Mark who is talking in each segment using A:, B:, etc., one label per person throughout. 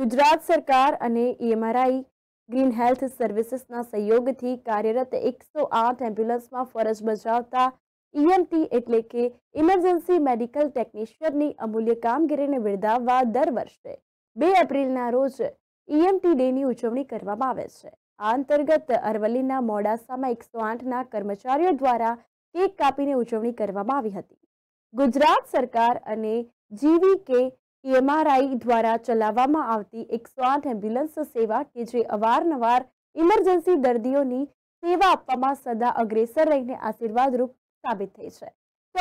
A: ગુજરાત સરકાર અને EMRI green health સર્વિસીસના સહયોગથી કાર્યરત એકસો આઠ એમ્બ્યુલન્સમાં ફરજ બજાવતા ઈએમટી e એટલે કે ઇમરજન્સી મેડિકલ ટેકનિશિયનની અમૂલ્ય કામગીરીને બિરદાવવા દર વર્ષે બે એપ્રિલના રોજ ઈએમટી e ડેની ઉજવણી કરવામાં આવે છે આ અંતર્ગત અરવલ્લીના મોડાસામાં એકસો આઠના કર્મચારીઓ દ્વારા કેક કાપીને ઉજવણી કરવામાં આવી હતી ગુજરાત સરકાર અને જીવી કે પીએમઆરઆઈ દ્વારા ચલાવવામાં આવતી એકસો આઠ એમ્બ્યુલન્સ સેવા કે જે અવારનવાર ઇમરજન્સી દર્દીઓની સેવા આપવામાં સદા અગ્રેસર રહીને આશીર્વાદરૂપ સાબિત થઈ છે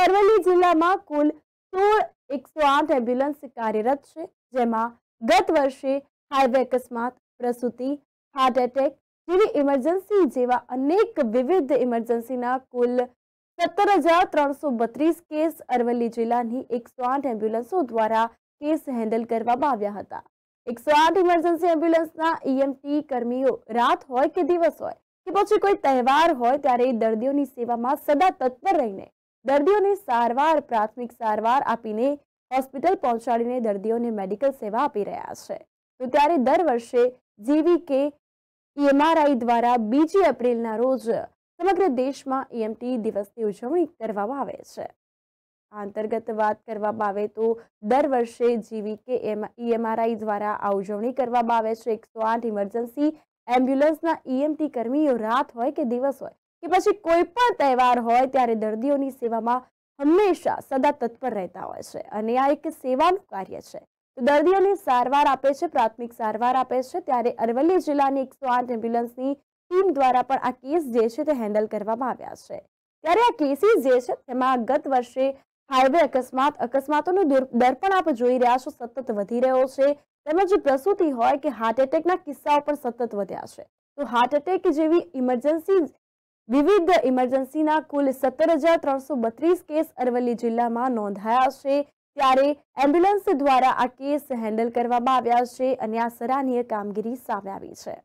A: અરવલ્લી જિલ્લામાં કુલ સોળ એકસો આઠ એમ્બ્યુલન્સ કાર્યરત છે જેમાં ગત વર્ષે હાઈવે અકસ્માત પ્રસૂતિ હાર્ટ એટેક જેવી ઇમરજન્સી જેવા અનેક વિવિધ ઇમરજન્સીના કુલ સત્તર હજાર ત્રણસો બત્રીસ કેસ અરવલ્લી જિલ્લાની એકસો આઠ એમ્બ્યુલન્સો દ્વારા કેસ હેન્ડલ કરવામાં આવ્યા હતા 108 ઇમરજન્સી એમ્બ્યુલન્સના EMT કર્મીઓ રાત હોય કે દિવસ હોય કે પછી કોઈ તહેવાર હોય ત્યારે દર્દીઓની સેવામાં સદા તત્પર રહીને દર્દીઓને સારવાર પ્રાથમિક સારવાર આપીને હોસ્પિટલ પહોંચાડીને દર્દીઓને મેડિકલ સેવા આપી રહ્યા છે તો ત્યારે દર વર્ષે જીવીકે ઇમરાઈ e દ્વારા 2જી એપ્રિલના રોજ સમગ્ર દેશમાં EMT દિવસની ઉજવણી કરવામાં આવે છે આંતરગત વાત કરવામાં આવે તો દર વર્ષે જીવીકે એમ ઈ એમ આર આઈ દ્વારા આયોજની કરવામાં આવે છે 108 ઇમરજન્સી એમ્બ્યુલન્સના EMT કર્મીઓ રાત હોય કે દિવસ હોય કે પછી કોઈ પણ તહેવાર હોય ત્યારે દર્દીઓની સેવામાં હંમેશા સદા તત્પર રહેતા હોય છે અને આ એક સેવા નું કાર્ય છે તો દર્દીઓને સારવાર આપે છે પ્રાથમિક સારવાર આપે છે ત્યારે અરવલ્લી જિલ્લાની 108 એમ્બ્યુલન્સની ટીમ દ્વારા પણ આ કેસ જે છે તે હેન્ડલ કરવામાં આવ્યા છે ત્યારે આ કેસી જે છે તેમાં गत વર્ષે આબે અકસ્માત અકસ્માતોનો દર્પણ આપ જોઈ રહ્યા છો સતત વધી રહ્યો છે તેમજ પ્રસૂતિ હોય કે હાર્ટ એટેકના કિસ્સાઓ પર સતત વધ્યા છે તો હાર્ટ એટેક જેવી ઇમરજન્સી વિવિધ્ય ઇમરજન્સીના કુલ 17332 કેસ અરવલ્લી જિલ્લામાં નોંધાયા છે ત્યારે એમ્બ્યુલન્સ દ્વારા આ કેસ હેન્ડલ કરવામાં આવ્યા છે અન્ય સરાનીય કામગીરી સામે આવી છે